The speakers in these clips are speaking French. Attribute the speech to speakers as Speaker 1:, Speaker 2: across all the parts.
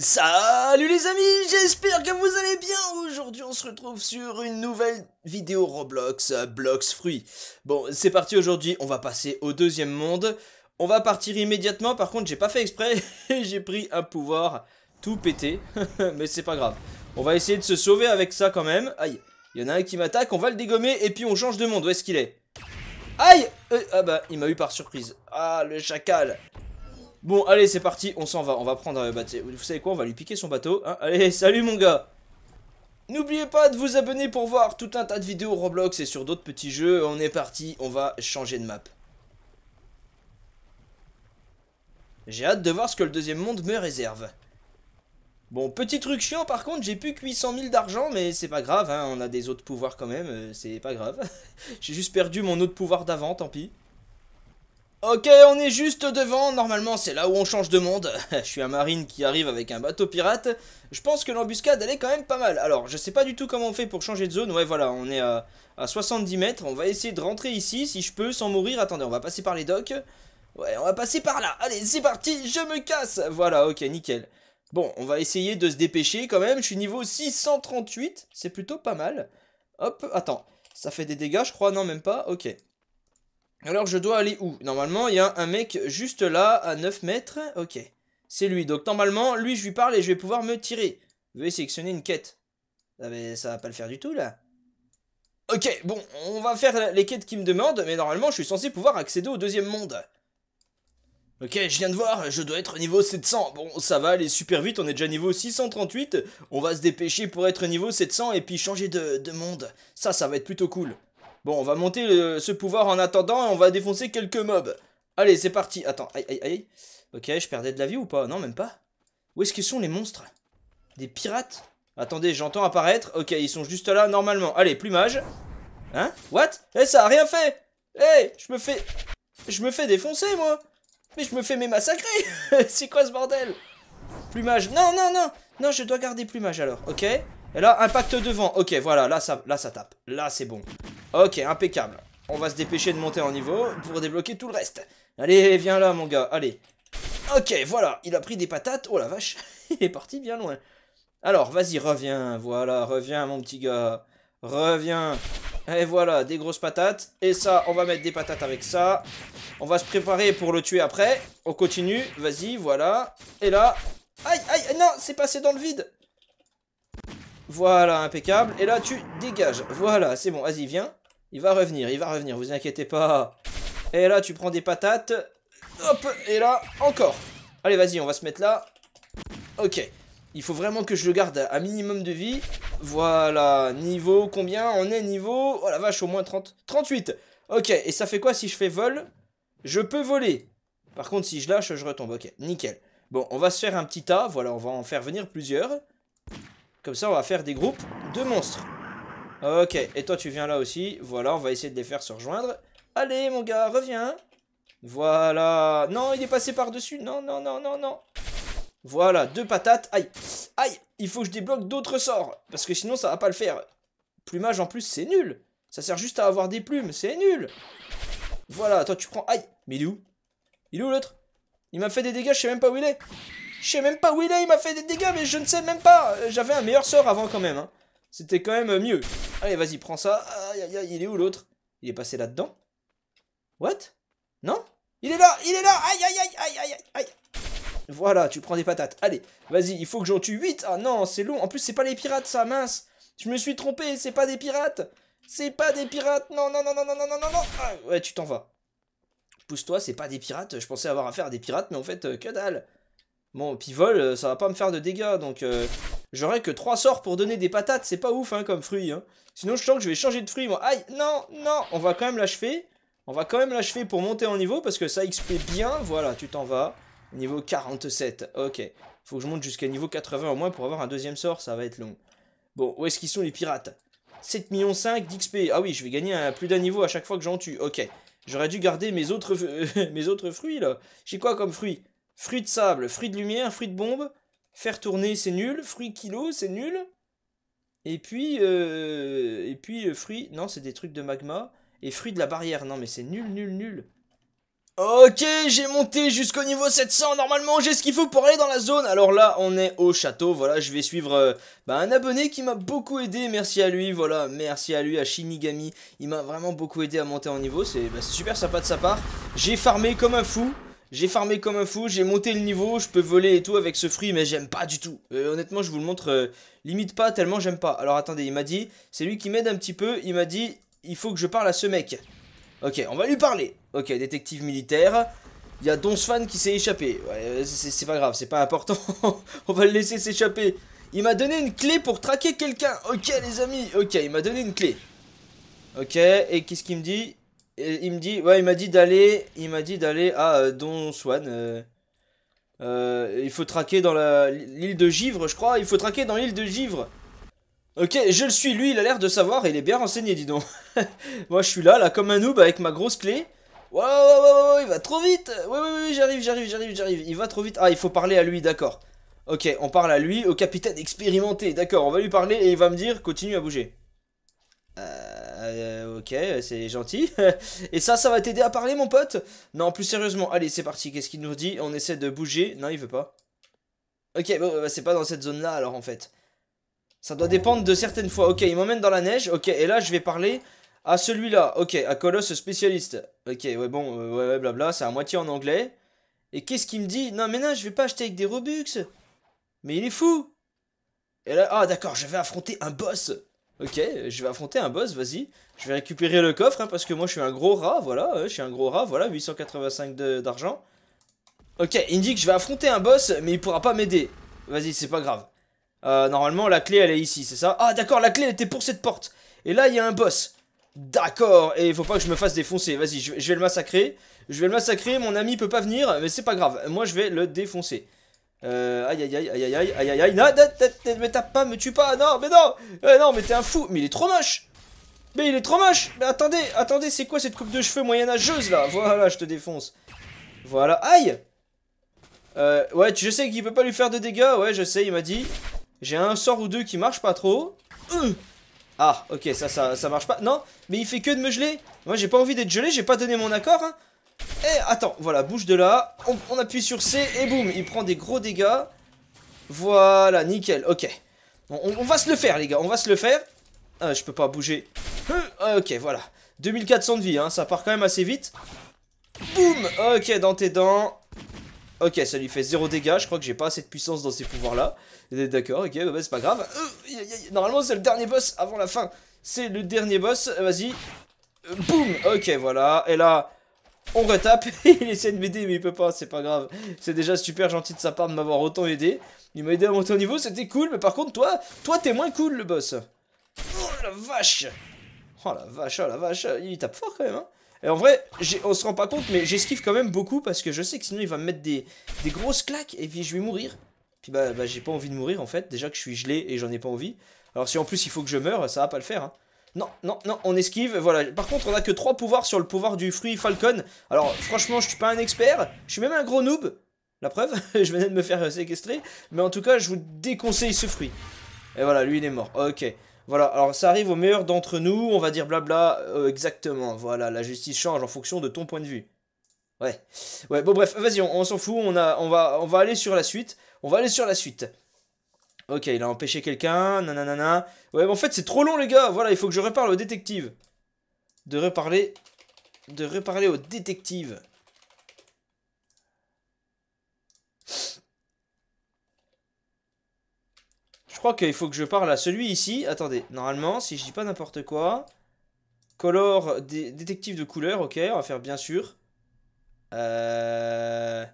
Speaker 1: Salut les amis, j'espère que vous allez bien. Aujourd'hui, on se retrouve sur une nouvelle vidéo Roblox euh, Blox fruit. Bon, c'est parti aujourd'hui, on va passer au deuxième monde. On va partir immédiatement. Par contre, j'ai pas fait exprès, j'ai pris un pouvoir tout pété, mais c'est pas grave. On va essayer de se sauver avec ça quand même. Aïe, il y en a un qui m'attaque, on va le dégommer et puis on change de monde. Où est-ce qu'il est, Aïe euh, Ah bah, il m'a eu par surprise. Ah, le chacal Bon, allez, c'est parti, on s'en va. On va prendre... Euh, bateau, vous savez quoi On va lui piquer son bateau. Hein. allez, salut mon gars N'oubliez pas de vous abonner pour voir tout un tas de vidéos Roblox et sur d'autres petits jeux. On est parti, on va changer de map. J'ai hâte de voir ce que le deuxième monde me réserve. Bon, petit truc chiant par contre, j'ai plus que 800 000 d'argent, mais c'est pas grave, hein, on a des autres pouvoirs quand même, euh, c'est pas grave. j'ai juste perdu mon autre pouvoir d'avant, tant pis. Ok, on est juste devant, normalement c'est là où on change de monde. je suis un marine qui arrive avec un bateau pirate. Je pense que l'embuscade elle est quand même pas mal. Alors, je sais pas du tout comment on fait pour changer de zone. Ouais, voilà, on est à, à 70 mètres. On va essayer de rentrer ici si je peux sans mourir. Attendez, on va passer par les docks. Ouais, on va passer par là. Allez, c'est parti, je me casse. Voilà, ok, nickel. Bon, on va essayer de se dépêcher quand même. Je suis niveau 638, c'est plutôt pas mal. Hop, attends, ça fait des dégâts je crois, non même pas, ok. Alors je dois aller où Normalement il y a un mec juste là à 9 mètres. Ok. C'est lui. Donc normalement lui je lui parle et je vais pouvoir me tirer. vais sélectionner une quête. Ah mais ça va pas le faire du tout là. Ok bon on va faire les quêtes qui me demandent. Mais normalement je suis censé pouvoir accéder au deuxième monde. Ok, je viens de voir, je dois être niveau 700. Bon, ça va aller super vite, on est déjà niveau 638. On va se dépêcher pour être niveau 700 et puis changer de monde. Ça, ça va être plutôt cool. Bon, on va monter euh, ce pouvoir en attendant et on va défoncer quelques mobs. Allez, c'est parti. Attends, aïe, aïe, aïe. Ok, je perdais de la vie ou pas Non, même pas. Où est-ce que sont les monstres Des pirates Attendez, j'entends apparaître. Ok, ils sont juste là, normalement. Allez, plumage. Hein What Eh, ça a rien fait Eh, je me fais... Je me fais défoncer, moi Mais je me fais mes massacrer C'est quoi ce bordel Plumage. Non, non, non Non, je dois garder plumage, alors. Ok Et là, impact devant. Ok, voilà, ça, là, ça tape. Là, c'est bon. Ok, impeccable. On va se dépêcher de monter en niveau pour débloquer tout le reste. Allez, viens là, mon gars, allez. Ok, voilà, il a pris des patates. Oh la vache, il est parti bien loin. Alors, vas-y, reviens, voilà, reviens, mon petit gars. Reviens. Et voilà, des grosses patates. Et ça, on va mettre des patates avec ça. On va se préparer pour le tuer après. On continue, vas-y, voilà. Et là... Aïe, aïe, non, c'est passé dans le vide voilà, impeccable. Et là, tu dégages. Voilà, c'est bon, vas-y, viens. Il va revenir, il va revenir, vous inquiétez pas. Et là, tu prends des patates. Hop, et là, encore. Allez, vas-y, on va se mettre là. Ok. Il faut vraiment que je le garde un minimum de vie. Voilà, niveau combien On est niveau... Oh la vache, au moins 30... 38 Ok, et ça fait quoi si je fais vol Je peux voler. Par contre, si je lâche, je retombe. Ok, nickel. Bon, on va se faire un petit tas. Voilà, on va en faire venir plusieurs. Comme ça, on va faire des groupes de monstres. Ok, et toi, tu viens là aussi. Voilà, on va essayer de les faire se rejoindre. Allez, mon gars, reviens. Voilà. Non, il est passé par-dessus. Non, non, non, non, non. Voilà, deux patates. Aïe, aïe, il faut que je débloque d'autres sorts. Parce que sinon, ça va pas le faire. Plumage, en plus, c'est nul. Ça sert juste à avoir des plumes, c'est nul. Voilà, toi, tu prends... Aïe, mais il est où Il est où, l'autre Il m'a fait des dégâts, je sais même pas où il est. Je sais même pas où il est, il m'a fait des dégâts, mais je ne sais même pas. Euh, j'avais un meilleur sort avant quand même. Hein. C'était quand même euh, mieux. Allez, vas-y, prends ça. Aïe, aïe, aïe, il est où l'autre Il est passé là-dedans What Non Il est là, il est là Aïe, aïe, aïe, aïe, aïe, aïe Voilà, tu prends des patates. Allez, vas-y, il faut que j'en tue 8. Ah non, c'est long. En plus, c'est pas les pirates, ça, mince. Je me suis trompé, c'est pas des pirates. C'est pas des pirates. Non, non, non, non, non, non, non, non. Ah, ouais, tu t'en vas. Pousse-toi, c'est pas des pirates. Je pensais avoir affaire à des pirates, mais en fait, euh, que dalle. Bon, puis vol, euh, ça va pas me faire de dégâts, donc euh, J'aurais j'aurai que 3 sorts pour donner des patates, c'est pas ouf hein, comme fruit. Hein. Sinon, je sens que je vais changer de fruit, moi. Aïe, non, non, on va quand même l'achever. On va quand même l'achever pour monter en niveau, parce que ça XP bien, voilà, tu t'en vas. Niveau 47, ok. Faut que je monte jusqu'à niveau 80 au moins pour avoir un deuxième sort, ça va être long. Bon, où est-ce qu'ils sont les pirates 7,5 millions d'XP. Ah oui, je vais gagner plus d'un niveau à chaque fois que j'en tue. Ok. J'aurais dû garder mes autres, mes autres fruits, là. J'ai quoi comme fruits Fruit de sable, fruit de lumière, fruit de bombe. Faire tourner, c'est nul. Fruit kilo, c'est nul. Et puis, euh, et puis euh, fruit... Non, c'est des trucs de magma. Et fruit de la barrière. Non, mais c'est nul, nul, nul. Ok, j'ai monté jusqu'au niveau 700. Normalement, j'ai ce qu'il faut pour aller dans la zone. Alors là, on est au château. Voilà, je vais suivre euh, bah, un abonné qui m'a beaucoup aidé. Merci à lui. Voilà, merci à lui, à Shinigami. Il m'a vraiment beaucoup aidé à monter en niveau. C'est bah, super sympa de sa part. J'ai farmé comme un fou. J'ai farmé comme un fou, j'ai monté le niveau, je peux voler et tout avec ce fruit, mais j'aime pas du tout. Euh, honnêtement, je vous le montre, euh, limite pas, tellement j'aime pas. Alors attendez, il m'a dit, c'est lui qui m'aide un petit peu, il m'a dit, il faut que je parle à ce mec. Ok, on va lui parler. Ok, détective militaire. Il y a Donsfan qui s'est échappé. Ouais, euh, c'est pas grave, c'est pas important. on va le laisser s'échapper. Il m'a donné une clé pour traquer quelqu'un. Ok, les amis. Ok, il m'a donné une clé. Ok, et qu'est-ce qu'il me dit il me dit, ouais, il m'a dit d'aller, il m'a dit d'aller à euh, Don Swan. Euh, euh, il faut traquer dans l'île de Givre, je crois. Il faut traquer dans l'île de Givre. Ok, je le suis, lui, il a l'air de savoir, il est bien renseigné, dis donc. Moi, je suis là, là, comme un noob, avec ma grosse clé. Waouh, il va trop vite Oui oui j'arrive, j'arrive, j'arrive, j'arrive. Il va trop vite. Ah, il faut parler à lui, d'accord. Ok, on parle à lui, au capitaine expérimenté, d'accord. On va lui parler, et il va me dire, continue à bouger. Euh, ok, euh, c'est gentil. Et ça, ça va t'aider à parler, mon pote Non, plus sérieusement. Allez, c'est parti. Qu'est-ce qu'il nous dit On essaie de bouger. Non, il veut pas. Ok, bah, c'est pas dans cette zone-là, alors, en fait. Ça doit dépendre de certaines fois. Ok, il m'emmène dans la neige. Ok, et là, je vais parler à celui-là. Ok, à Colosse spécialiste. Ok, ouais, bon, euh, ouais, ouais, blabla. C'est à moitié en anglais. Et qu'est-ce qu'il me dit Non, mais non, je vais pas acheter avec des Robux. Mais il est fou. Et là, ah, d'accord, je vais affronter un boss. Ok, je vais affronter un boss, vas-y. Je vais récupérer le coffre, hein, parce que moi je suis un gros rat, voilà. Hein, je suis un gros rat, voilà, 885 d'argent. Ok, il me dit que je vais affronter un boss, mais il pourra pas m'aider. Vas-y, c'est pas grave. Euh, normalement, la clé, elle est ici, c'est ça Ah, d'accord, la clé, elle était pour cette porte. Et là, il y a un boss. D'accord, et il faut pas que je me fasse défoncer. Vas-y, je, je vais le massacrer. Je vais le massacrer, mon ami peut pas venir, mais c'est pas grave. Moi, je vais le défoncer. Euh, aïe aïe aïe aïe aïe aïe aïe aïe aïe. Non, mais tape pas, me tue pas. Non, mais non. Euh, non, mais t'es un fou. Mais il est trop moche. Mais il est trop moche. Mais attendez, attendez, c'est quoi cette coupe de cheveux moyenâgeuse là Voilà, je te défonce. Voilà. Aïe. Euh, ouais, je sais qu'il peut pas lui faire de dégâts. Ouais, je sais, il m'a dit. J'ai un sort ou deux qui marche pas trop. Hum. Ah, ok, ça, ça, ça marche pas. Non, mais il fait que de me geler. Moi, j'ai pas envie d'être gelé. J'ai pas donné mon accord. Hein eh, attends, voilà, bouge de là. On, appuie sur C et boum, il prend des gros dégâts. Voilà, nickel, ok. on, va se le faire, les gars, on va se le faire. Ah, je peux pas bouger. Euh, ok, voilà. 2400 de vie, hein, ça part quand même assez vite. Boum Ok, dans tes dents. Ok, ça lui fait zéro dégâts. Je crois que j'ai pas assez de puissance dans ces pouvoirs-là. D'accord, ok, bah, bah, c'est pas grave. Euh, normalement, c'est le dernier boss avant la fin. C'est le dernier boss. Vas-y. Euh, boum Ok, voilà. Et là, on retape, il essaie de m'aider mais il peut pas, c'est pas grave. C'est déjà super gentil de sa part de m'avoir autant aidé. Il m'a aidé à monter au niveau, c'était cool, mais par contre toi, toi t'es moins cool le boss. Oh la vache Oh la vache, oh la vache, il tape fort quand même hein. Et en vrai, on se rend pas compte, mais j'esquive quand même beaucoup parce que je sais que sinon il va me mettre des, grosses claques et puis je vais mourir. Puis bah, bah j'ai pas envie de mourir en fait, déjà que je suis gelé et j'en ai pas envie. Alors si en plus il faut que je meure, ça va pas le faire hein. Non, non, non, on esquive, voilà. Par contre, on a que 3 pouvoirs sur le pouvoir du fruit Falcon. Alors, franchement, je suis pas un expert, je suis même un gros noob. La preuve, je venais de me faire séquestrer. Mais en tout cas, je vous déconseille ce fruit. Et voilà, lui, il est mort. Ok. Voilà, alors ça arrive au meilleur d'entre nous, on va dire blabla, euh, exactement. Voilà, la justice change en fonction de ton point de vue. Ouais. Ouais, bon bref, vas-y, on, s'en fout, on, on, va, on va aller sur la suite. On va aller sur la suite. Ok, il a empêché quelqu'un, nanana. Ouais, mais en fait, c'est trop long, les gars. Voilà, il faut que je reparle au détective. De reparler... De reparler au détective. Je crois qu'il faut que je parle à celui ici. Attendez, normalement, si je dis pas n'importe quoi... Color, détective de couleur, ok, on va faire bien sûr. Euh...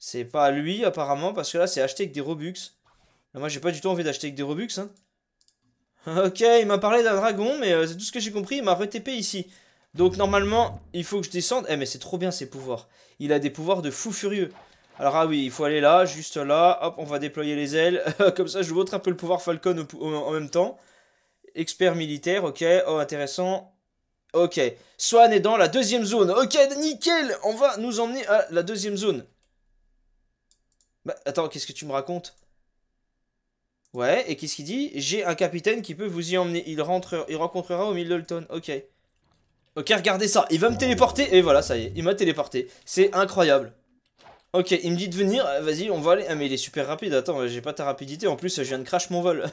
Speaker 1: C'est pas lui apparemment parce que là c'est acheté avec des Robux. Ah, moi, j'ai pas du tout envie d'acheter avec des Robux. Hein. ok, il m'a parlé d'un dragon, mais euh, c'est tout ce que j'ai compris. Il m'a retépé ici. Donc, normalement, il faut que je descende. Eh, mais c'est trop bien, ses pouvoirs. Il a des pouvoirs de fou furieux. Alors, ah oui, il faut aller là, juste là. Hop, on va déployer les ailes. Comme ça, je montre un peu le pouvoir Falcon en même temps. Expert militaire, ok. Oh, intéressant. Ok. Swan est dans la deuxième zone. Ok, nickel On va nous emmener à la deuxième zone. Bah, attends, qu'est-ce que tu me racontes Ouais, et qu'est-ce qu'il dit J'ai un capitaine qui peut vous y emmener. Il, rentre, il rencontrera au Middleton. Ok. Ok, regardez ça. Il va me téléporter. Et voilà, ça y est. Il m'a téléporté. C'est incroyable. Ok, il me dit de venir. Euh, vas-y, on va aller. Ah, mais il est super rapide. Attends, j'ai pas ta rapidité. En plus, je viens de crash mon vol.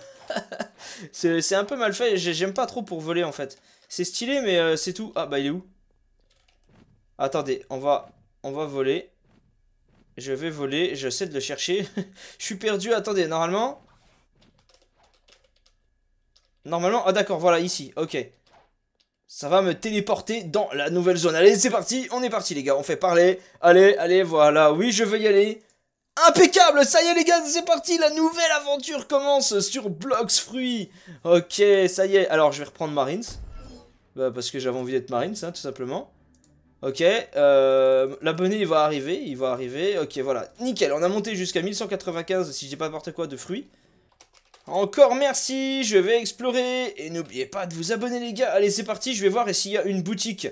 Speaker 1: c'est un peu mal fait. J'aime pas trop pour voler, en fait. C'est stylé, mais euh, c'est tout. Ah, bah, il est où Attendez, on va, on va voler. Je vais voler. J'essaie de le chercher. je suis perdu. Attendez, normalement... Normalement, ah d'accord, voilà, ici, ok. Ça va me téléporter dans la nouvelle zone. Allez, c'est parti, on est parti les gars, on fait parler. Allez, allez, voilà, oui, je veux y aller. Impeccable, ça y est les gars, c'est parti, la nouvelle aventure commence sur Blox Fruits. Ok, ça y est, alors je vais reprendre Marines. Bah, parce que j'avais envie d'être Marines, hein, tout simplement. Ok, euh, l'abonné il va arriver, il va arriver, ok voilà, nickel, on a monté jusqu'à 1195 si j'ai pas n'importe quoi de fruits. Encore merci, je vais explorer. Et n'oubliez pas de vous abonner les gars. Allez, c'est parti, je vais voir s'il y a une boutique.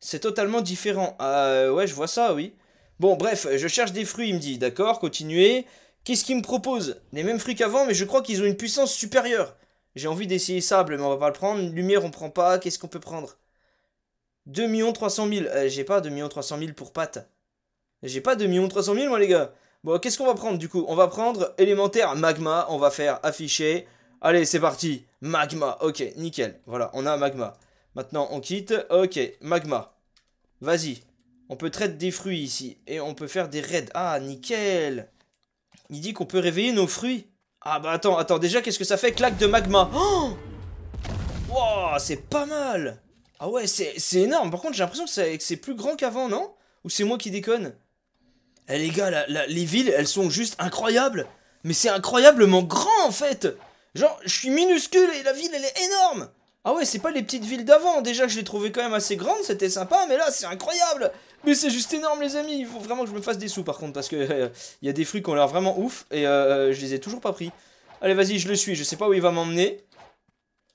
Speaker 1: C'est totalement différent. Euh, ouais, je vois ça, oui. Bon, bref, je cherche des fruits, il me dit. D'accord, continuez. Qu'est-ce qu'il me propose Les mêmes fruits qu'avant, mais je crois qu'ils ont une puissance supérieure. J'ai envie d'essayer sable, mais on va pas le prendre. Lumière, on prend pas. Qu'est-ce qu'on peut prendre 2 300 000. J'ai pas 2 300 000 pour pattes. J'ai pas 2 300 000, moi, les gars. Bon, qu'est-ce qu'on va prendre du coup On va prendre élémentaire magma, on va faire afficher. Allez, c'est parti. Magma, ok, nickel. Voilà, on a magma. Maintenant, on quitte. Ok, magma. Vas-y. On peut traiter des fruits ici. Et on peut faire des raids. Ah, nickel. Il dit qu'on peut réveiller nos fruits. Ah bah attends, attends. Déjà, qu'est-ce que ça fait Claque de magma. Oh c'est pas mal. Ah ouais, c'est énorme. Par contre, j'ai l'impression que c'est plus grand qu'avant, non Ou c'est moi qui déconne eh les gars, les villes, elles sont juste incroyables. Mais c'est incroyablement grand en fait. Genre, je suis minuscule et la ville, elle est énorme. Ah ouais, c'est pas les petites villes d'avant. Déjà, je les trouvais quand même assez grandes, c'était sympa, mais là, c'est incroyable. Mais c'est juste énorme, les amis. Il faut vraiment que je me fasse des sous par contre, parce que euh, il y a des fruits qui ont l'air vraiment ouf et euh, euh, je les ai toujours pas pris. Allez, vas-y, je le suis. Je sais pas où il va m'emmener.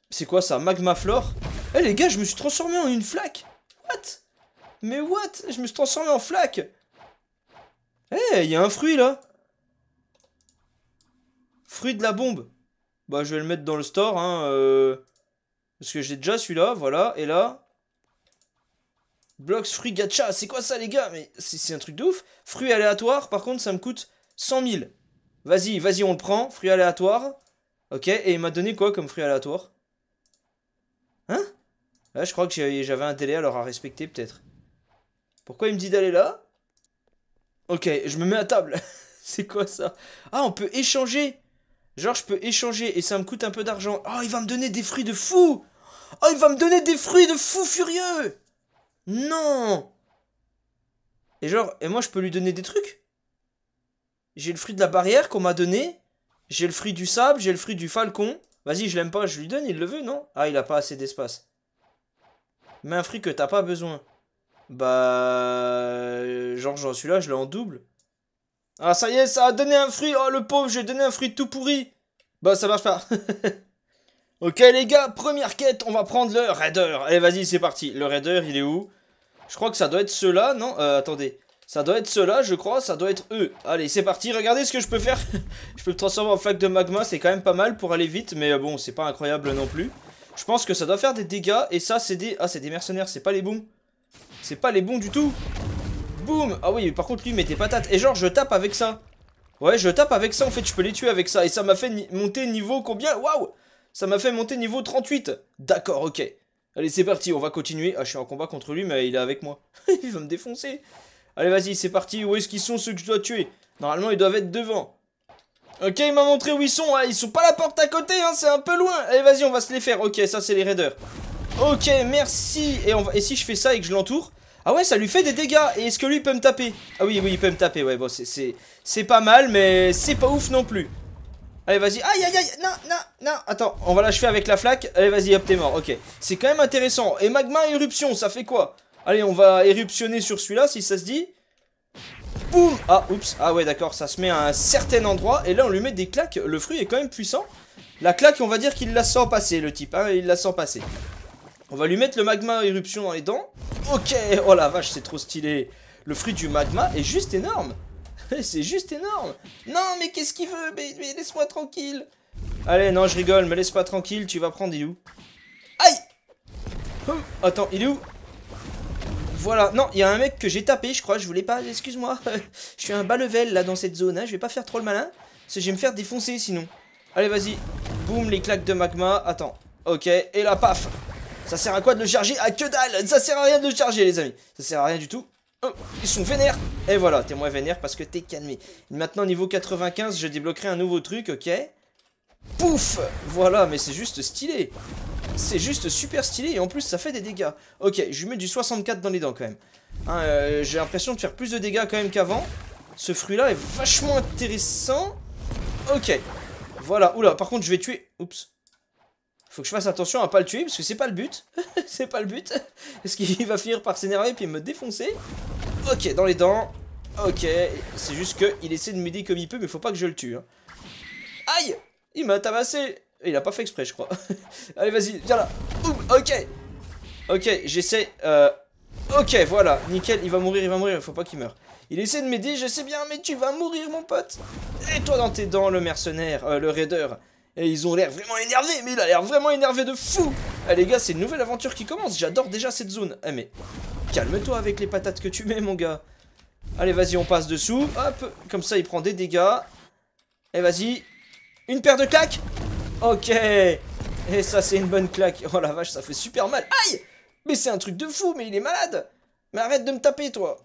Speaker 1: C'est quoi ça Magma Flore Eh les gars, je me suis transformé en une flaque What Mais what Je me suis transformé en flaque eh, il y a un fruit là Fruit de la bombe Bah, je vais le mettre dans le store, hein. Euh, parce que j'ai déjà celui-là, voilà. Et là. Blocks fruit gacha, c'est quoi ça les gars Mais c'est un truc de ouf. Fruit aléatoire, par contre, ça me coûte 100 000. Vas-y, vas-y, on le prend. Fruit aléatoire. Ok, et il m'a donné quoi comme fruit aléatoire Hein Là, je crois que j'avais un délai alors à respecter, peut-être. Pourquoi il me dit d'aller là Ok, je me mets à table. c'est quoi ça Ah, on peut échanger. Genre, je peux échanger et ça me coûte un peu d'argent. Oh, il va me donner des fruits de fou. Oh, il va me donner des fruits de fou furieux. Non. Et genre, et moi, je peux lui donner des trucs J'ai le fruit de la barrière qu'on m'a donné. J'ai le fruit du sable, j'ai le fruit du falcon. Vas-y, je l'aime pas, je lui donne, il le veut, non Ah, il a pas assez d'espace. Mais un fruit que t'as pas besoin. Bah. Euh, genre, celui là, je l'ai en double. Ah, ça y est, ça a donné un fruit. Oh, le pauvre, j'ai donné un fruit tout pourri. Bah, ça marche pas. ok, les gars, première quête, on va prendre le raider. Allez, vas-y, c'est parti. Le raider, il est où Je crois que ça doit être cela là non euh, Attendez. Ça doit être cela là je crois. Ça doit être eux. Allez, c'est parti. Regardez ce que je peux faire. je peux me transformer en flaque de magma. C'est quand même pas mal pour aller vite. Mais euh, bon, c'est pas incroyable non plus. Je pense que ça doit faire des dégâts. Et ça, c'est des... Ah, c'est des mercenaires. C'est pas les bons. C'est pas les bons du tout Boum Ah oui, par contre, lui, il met des patates. Et genre, je tape avec ça. Ouais, je tape avec ça, en fait, je peux les tuer avec ça. Et ça m'a fait monter niveau combien Waouh Ça m'a fait monter niveau 38. D'accord, ok. Allez, c'est parti, on va continuer. Ah, je suis en combat contre lui, mais il est avec moi. il va me défoncer. Allez, vas-y, c'est parti. Où est-ce qu'ils sont, ceux que je dois tuer Normalement, ils doivent être devant. Ok, il m'a montré où ils sont. Ah, ils sont pas la porte à côté, hein, c'est un peu loin. Allez, vas-y, on va se les faire. Ok, ça, c'est les raiders. Ok, merci. Et, si je fais ça et que je l'entoure Ah ouais, ça lui fait des dégâts. Et est-ce que lui peut me taper Ah oui, oui, il peut me taper. Ouais, bon, c'est pas mal, mais c'est pas ouf non plus. Allez, vas-y. Aïe, aïe, aïe. Non, non, non. Attends, on va l'achever avec la flaque. Allez, vas-y, hop, t'es mort. Ok. C'est quand même intéressant. Et magma éruption, ça fait quoi Allez, on va éruptionner sur celui-là, si ça se dit. Boum Ah, oups. Ah ouais, d'accord, ça se met à un certain endroit. Et là, on lui met des claques. Le fruit est quand même puissant. La claque, on va dire qu'il la sent passer, le type. Hein. il la sent passer. On va lui mettre le magma éruption dans les dents. Ok, oh la vache, c'est trop stylé. Le fruit du magma est juste énorme. c'est juste énorme. Non, mais qu'est-ce qu'il veut Mais, laisse-moi tranquille. Allez, non, je rigole, me laisse pas tranquille, tu vas prendre, il est où Aïe hum, Attends, il est où Voilà, non, il y a un mec que j'ai tapé, je crois, je voulais pas, excuse-moi. je suis un bas level, là, dans cette zone, hein, je vais pas faire trop le malin, parce que je vais me faire défoncer, sinon. Allez, vas-y, boum, les claques de magma, attends, ok, et là, paf ça sert à quoi de le charger Ah que dalle Ça sert à rien de le charger les amis Ça sert à rien du tout oh, ils sont vénères Et voilà, t'es moins vénère parce que t'es calmé. Maintenant, niveau 95, je débloquerai un nouveau truc, ok Pouf Voilà, mais c'est juste stylé C'est juste super stylé et en plus, ça fait des dégâts. Ok, je lui mets du 64 dans les dents quand même. Hein, euh, j'ai l'impression de faire plus de dégâts quand même qu'avant. Ce fruit-là est vachement intéressant. Ok, voilà. Oula, par contre, je vais tuer... Oups faut que je fasse attention à pas le tuer parce que c'est pas le but. c'est pas le but. Est-ce qu'il va finir par s'énerver puis me défoncer. Ok, dans les dents. Ok, c'est juste qu'il essaie de m'aider comme il peut, mais faut pas que je le tue. Hein. Aïe Il m'a tabassé Il a pas fait exprès, je crois. Allez, vas-y, viens là. ok Ok, j'essaie. Euh, ok, voilà, nickel, il va mourir, il va mourir, il faut pas qu'il meure. Il essaie de m'aider, je sais bien, mais tu vas mourir, mon pote. Et toi dans tes dents, le mercenaire, euh, le raider. Et ils ont l'air vraiment énervés, mais il a l'air vraiment énervé de fou Eh les gars, c'est une nouvelle aventure qui commence, j'adore déjà cette zone Eh mais, calme-toi avec les patates que tu mets mon gars Allez vas-y, on passe dessous, hop, comme ça il prend des dégâts Et eh, vas-y, une paire de claques Ok Et eh, ça c'est une bonne claque, oh la vache ça fait super mal Aïe Mais c'est un truc de fou, mais il est malade Mais arrête de me taper toi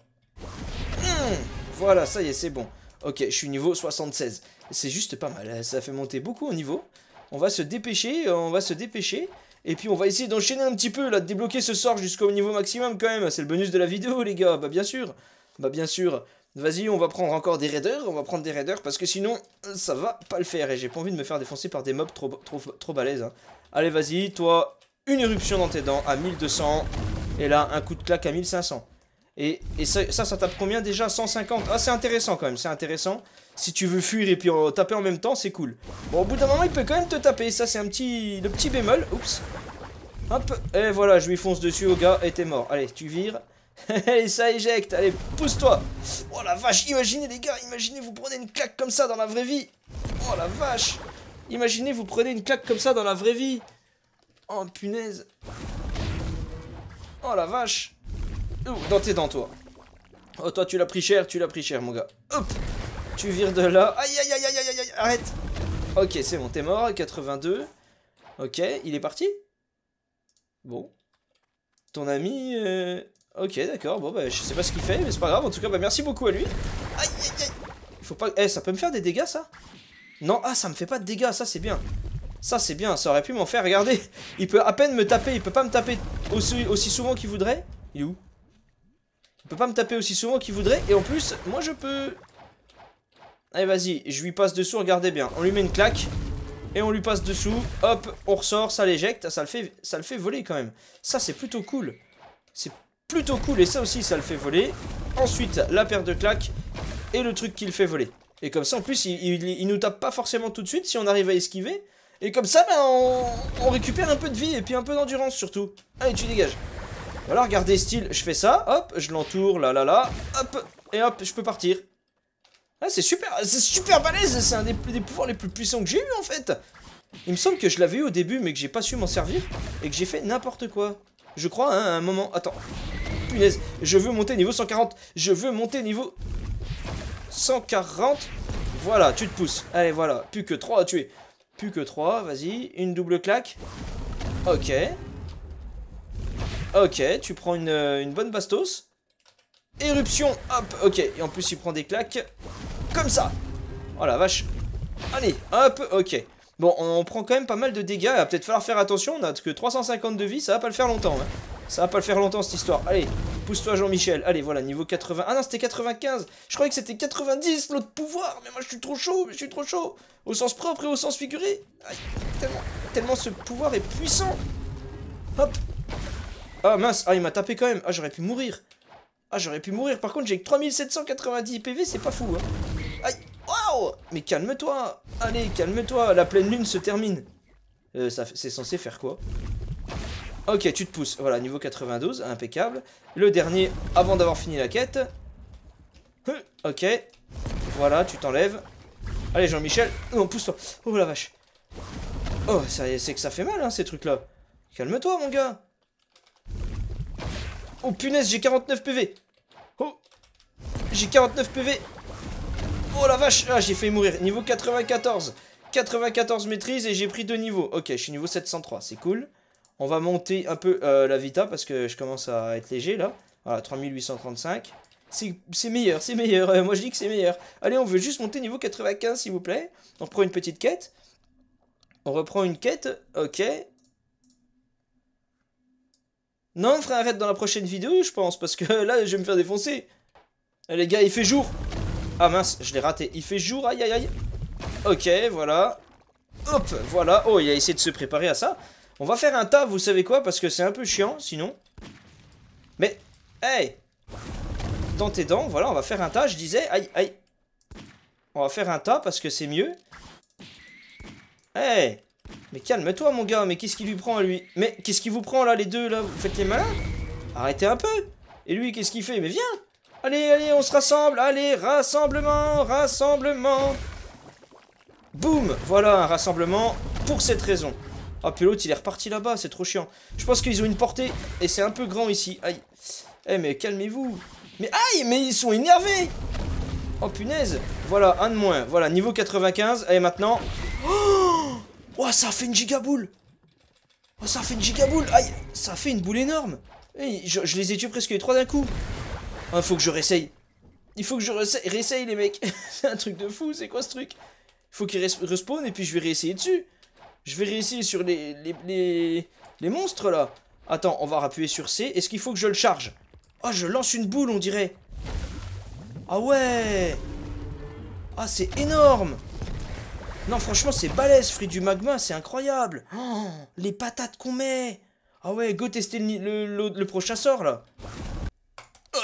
Speaker 1: hmm. Voilà, ça y est, c'est bon Ok, je suis niveau 76 c'est juste pas mal. Hein. Ça fait monter beaucoup au niveau. On va se dépêcher, euh, on va se dépêcher. Et puis on va essayer d'enchaîner un petit peu, là, de débloquer ce sort jusqu'au niveau maximum quand même. C'est le bonus de la vidéo, les gars. Bah bien sûr. Bah bien sûr. Vas-y, on va prendre encore des raiders, on va prendre des raiders, parce que sinon, ça va pas le faire. Et j'ai pas envie de me faire défoncer par des mobs trop, trop, trop balèzes. Hein. Allez, vas-y, toi, une éruption dans tes dents à 1200. Et là, un coup de claque à 1500. Et, ça, ça, tape combien déjà 150. Ah, c'est intéressant quand même, c'est intéressant. Si tu veux fuir et puis taper en même temps, c'est cool. Bon, au bout d'un moment, il peut quand même te taper. Ça, c'est un petit... le petit bémol. Oups. Hop. Et voilà, je lui fonce dessus au gars et t'es mort. Allez, tu vires. Et ça éjecte. Allez, pousse-toi. Oh la vache, imaginez les gars, imaginez vous prenez une claque comme ça dans la vraie vie. Oh la vache. Imaginez vous prenez une claque comme ça dans la vraie vie. Oh punaise. Oh la vache dans tes dents, toi. Oh, toi, tu l'as pris cher, tu l'as pris cher, mon gars. Hop Tu vires de là. Aïe, aïe, aïe, aïe, aïe, aïe, arrête Ok, c'est bon, t'es mort, 82. Ok, il est parti Bon. Ton ami... Euh, ok, d'accord, bon, bah, je sais pas ce qu'il fait, mais c'est pas grave. En tout cas, bah, merci beaucoup à lui. Aïe, aïe, aïe Faut pas... Eh, ça peut me faire des dégâts, ça Non, ah, ça me fait pas de dégâts, ça, c'est bien. Ça, c'est bien, ça aurait pu m'en faire, regardez Il peut à peine me taper, il peut pas me taper aussi, aussi souvent qu'il voudrait. Il est où il peut pas me taper aussi souvent qu'il voudrait. Et en plus, moi je peux... Allez, vas-y, je lui passe dessous, regardez bien. On lui met une claque. Et on lui passe dessous. Hop, on ressort, ça l'éjecte. Ça le fait, ça le fait voler quand même. Ça, c'est plutôt cool. C'est plutôt cool. Et ça aussi, ça le fait voler. Ensuite, la paire de claques. Et le truc qui le fait voler. Et comme ça, en plus, il, nous tape pas forcément tout de suite si on arrive à esquiver. Et comme ça, ben, on, on récupère un peu de vie et puis un peu d'endurance surtout. Allez, tu dégages. Voilà, regardez, style, je fais ça, hop, je l'entoure, là, là, là, hop, et hop, je peux partir. Ah, c'est super, c'est super balèze, c'est un des, pouvoirs les plus puissants que j'ai eu en fait. Il me semble que je l'avais eu au début, mais que j'ai pas su m'en servir, et que j'ai fait n'importe quoi. Je crois, hein, à un moment, attends, punaise, je veux monter niveau 140, je veux monter niveau 140, voilà, tu te pousses, allez, voilà, plus que 3 à tuer. Plus que 3, vas-y, une double claque, ok, Ok, tu prends euh, une, bonne bastos. Éruption, hop, ok. Et en plus, il prend des claques. Comme ça. Oh la vache. Allez, hop, ok. Bon, on, prend quand même pas mal de dégâts. Il va peut-être falloir faire attention. On a que 350 de vie, ça va pas le faire longtemps. Hein. Ça va pas le faire longtemps, cette histoire. Allez, pousse-toi, Jean-Michel. Allez, voilà, niveau 80. Ah non, c'était 95. Je croyais que c'était 90, l'autre pouvoir. Mais moi, je suis trop chaud, je suis trop chaud. Au sens propre et au sens figuré. Aïe, tellement, tellement ce pouvoir est puissant. Hop, ah mince, ah il m'a tapé quand même. Ah j'aurais pu mourir. Ah j'aurais pu mourir. Par contre j'ai que 3790 PV, c'est pas fou. Hein. Aïe. Waouh Mais calme-toi. Allez, calme-toi. La pleine lune se termine. Euh, c'est censé faire quoi Ok, tu te pousses. Voilà, niveau 92, impeccable. Le dernier, avant d'avoir fini la quête. Ok. Voilà, tu t'enlèves. Allez, Jean-Michel. Non, pousse-toi. Oh la vache. Oh, c'est que ça fait mal, hein, ces trucs-là. Calme-toi, mon gars. Oh punaise, j'ai 49 PV Oh J'ai 49 PV Oh la vache Ah, j'ai fait mourir. Niveau 94. 94 maîtrise et j'ai pris deux niveaux. Ok, je suis niveau 703, c'est cool. On va monter un peu euh, la Vita parce que je commence à être léger là. Voilà, 3835. C'est meilleur, c'est meilleur. Euh, moi je dis que c'est meilleur. Allez, on veut juste monter niveau 95 s'il vous plaît. On reprend une petite quête. On reprend une quête. Ok. Non, un arrête dans la prochaine vidéo, je pense, parce que là, je vais me faire défoncer. Eh, les gars, il fait jour. Ah mince, je l'ai raté. Il fait jour, aïe aïe aïe. Ok, voilà. Hop, voilà. Oh, il a essayé de se préparer à ça. On va faire un tas, vous savez quoi, parce que c'est un peu chiant, sinon. Mais, hey Dans tes dents, voilà, on va faire un tas, je disais. Aïe, aïe. On va faire un tas, parce que c'est mieux. Hey mais calme-toi mon gars, mais qu'est-ce qui lui prend à lui Mais qu'est-ce qui vous prend là les deux là Vous faites les malins Arrêtez un peu Et lui qu'est-ce qu'il fait Mais viens Allez, allez, on se rassemble Allez, rassemblement Rassemblement Boum Voilà un rassemblement pour cette raison. Ah, puis l'autre, il est reparti là-bas, c'est trop chiant. Je pense qu'ils ont une portée, et c'est un peu grand ici. Aïe. Eh, mais calmez-vous. Mais aïe, mais ils sont énervés Oh, punaise Voilà, un de moins. Voilà, niveau 95. Allez, maintenant, Oh, ça fait une gigaboule Oh, ça fait une gigaboule Aïe Ça fait une boule énorme je, les ai tués presque les trois d'un coup Il ah, faut que je réessaye Il faut que je réessaye, les mecs C'est un truc de fou, c'est quoi ce truc Il Faut qu'il respawn et puis je vais réessayer dessus Je vais réessayer sur les, les, les, les monstres, là Attends, on va appuyer sur C. Est-ce qu'il faut que je le charge Oh, je lance une boule, on dirait Ah ouais Ah, c'est énorme non, franchement, c'est balèze, fruit du magma, c'est incroyable. Oh, les patates qu'on met. Ah ouais, go tester le, le, prochain sort, là.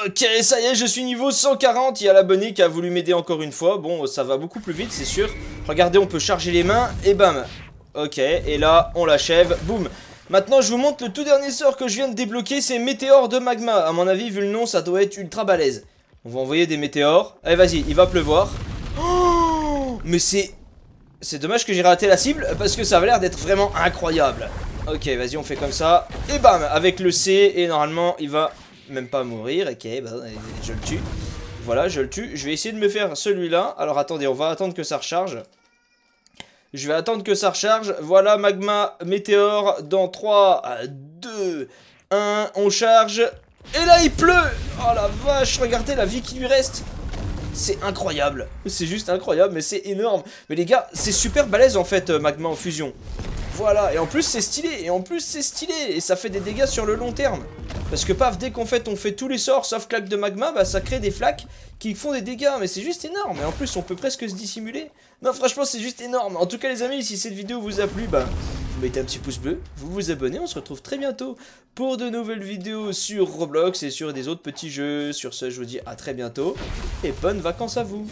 Speaker 1: Ok, ça y est, je suis niveau 140. Il y a l'abonné qui a voulu m'aider encore une fois. Bon, ça va beaucoup plus vite, c'est sûr. Regardez, on peut charger les mains, et bam. Ok, et là, on l'achève. Boum. Maintenant, je vous montre le tout dernier sort que je viens de débloquer, c'est Météor de Magma. À mon avis, vu le nom, ça doit être ultra balèze. On va envoyer des météores. Allez, eh, vas-y, il va pleuvoir. Oh, mais c'est c'est dommage que j'ai raté la cible parce que ça avait l'air d'être vraiment incroyable. Ok, vas-y, on fait comme ça. Et bam, avec le C, et normalement, il va même pas mourir. Ok, bah, je le tue. Voilà, je le tue. Je vais essayer de me faire celui-là. Alors, attendez, on va attendre que ça recharge. Je vais attendre que ça recharge. Voilà, magma, météore, dans 3, 2, 1, on charge. Et là, il pleut Oh la vache, regardez la vie qui lui reste c'est incroyable. C'est juste incroyable, mais c'est énorme. Mais les gars, c'est super balèze en fait, euh, Magma en fusion. Voilà, et en plus c'est stylé, et en plus c'est stylé, et ça fait des dégâts sur le long terme. Parce que paf, dès qu'on fait on fait tous les sorts sauf claque de magma, bah ça crée des flaques qui font des dégâts. Mais c'est juste énorme. Et en plus, on peut presque se dissimuler. Non, franchement, c'est juste énorme. En tout cas, les amis, si cette vidéo vous a plu, bah vous mettez un petit pouce bleu, vous vous abonnez. On se retrouve très bientôt pour de nouvelles vidéos sur Roblox et sur des autres petits jeux. Sur ce, je vous dis à très bientôt et bonnes vacances à vous.